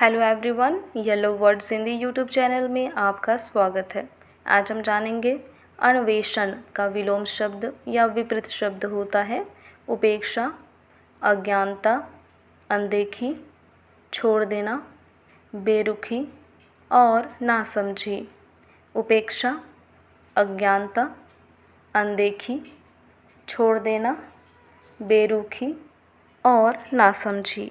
hello everyone yellow words Hindi YouTube channel में आपका स्वागत है आज हम जानेंगे अन्वेषण का विलोम शब्द या विपरीत शब्द होता है उपेक्षा अज्ञानता अनदेखी छोड़ देना बेरुखी और नासमझी उपेक्षा अज्ञानता अनदेखी छोड़ देना बेरुखी और नासमझी